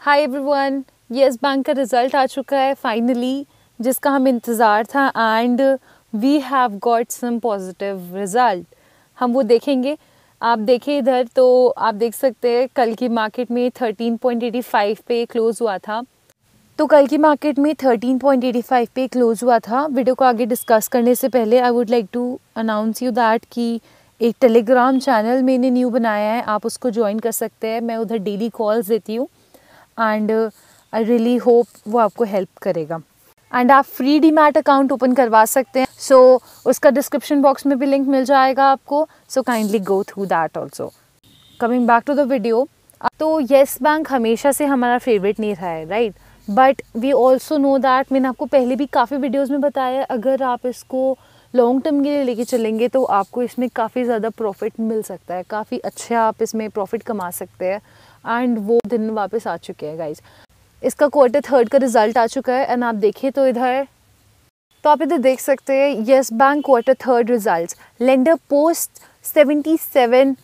हाय everyone Yes Bank का result आ चुका है फाइनली जिसका हम इंतज़ार था and we have got some positive result हम वो देखेंगे आप देखें इधर तो आप देख सकते हैं कल की मार्केट में 13.85 पे क्लोज़ हुआ था तो कल की मार्केट में 13.85 पे क्लोज़ हुआ था वीडियो को आगे डिस्कस करने से पहले I would like to announce you that कि एक टेलीग्राम चैनल मैंने न्यू बनाया है आप उसको ज्वाइन कर सकते हैं मैं उधर डेली कॉल्स देती हूँ एंड आई रियली होप वो आपको हेल्प करेगा एंड आप फ्री मैट अकाउंट ओपन करवा सकते हैं सो so, उसका डिस्क्रिप्शन बॉक्स में भी लिंक मिल जाएगा आपको so kindly go through that also coming back to the video तो येस बैंक हमेशा से हमारा फेवरेट नहीं रहा है right but we also know that मैंने आपको पहले भी काफ़ी वीडियोज़ में बताया अगर आप इसको लॉन्ग टर्म के लिए लेके चलेंगे तो आपको इसमें काफ़ी ज़्यादा प्रॉफिट मिल सकता है काफ़ी अच्छा आप इसमें प्रॉफिट कमा सकते हैं एंड वो दिन वापस आ चुके हैं गाइज इसका क्वार्टर थर्ड का रिजल्ट आ चुका है एंड आप देखिए तो इधर तो आप इधर देख सकते हैं Yes Bank quarter third result lender post seventy seven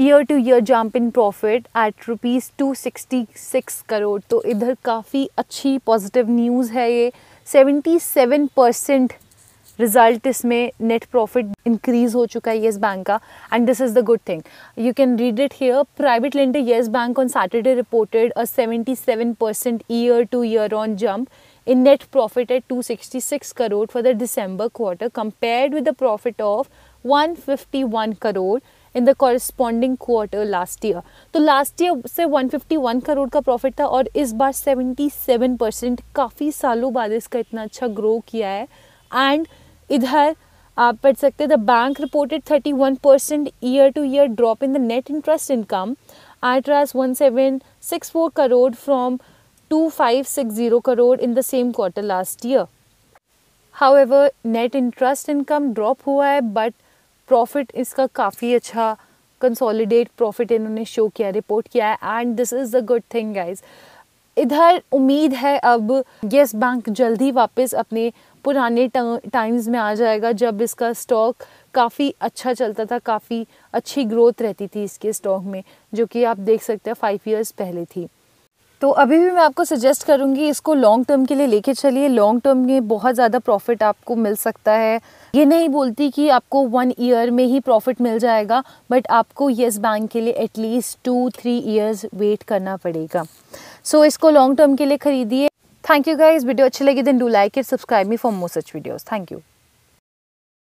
year to year jump in profit at rupees two sixty six crore तो इधर काफ़ी अच्छी पॉजिटिव न्यूज़ है ये सेवेंटी सेवन परसेंट रिजल्ट इसमें नेट प्रॉफिट इंक्रीज हो चुका है येस बैंक का and this is the good thing you can read it here private lender Yes Bank on Saturday reported a seventy seven percent year to year on jump in net profit at two sixty six crore for the December quarter compared with the profit of one fifty one crore in the corresponding quarter last year तो last year से one fifty one crore का profit था और इस बार seventy seven percent काफ़ी सालों बाद इसका इतना अच्छा ग्रो किया है एंड इधर आप पढ़ सकते हैं the bank reported thirty one percent year to year drop in the net interest income at Rs one seven six four crore from two five six zero crore in the same quarter last year however net interest income drop हुआ है but profit इसका काफ़ी अच्छा consolidate profit इन्होंने show किया report किया है and this is the good thing guys इधर उम्मीद है अब येस बैंक जल्दी वापस अपने पुराने टाइम्स में आ जाएगा जब इसका स्टॉक काफ़ी अच्छा चलता था काफ़ी अच्छी ग्रोथ रहती थी इसके स्टॉक में जो कि आप देख सकते हैं फाइव ईयर्स पहले थी तो अभी भी मैं आपको सजेस्ट करूंगी इसको लॉन्ग टर्म के लिए लेके चलिए लॉन्ग टर्म में बहुत ज़्यादा प्रॉफिट आपको मिल सकता है ये नहीं बोलती कि आपको वन ईयर में ही प्रॉफिट मिल जाएगा बट आपको येस बैंक के लिए at least two three years wait करना पड़ेगा सो so, इसको लॉन्ग टर्म के लिए ख़रीदिए थैंक यू गाइज वीडियो अच्छी लगी then do like it subscribe me for more such videos thank you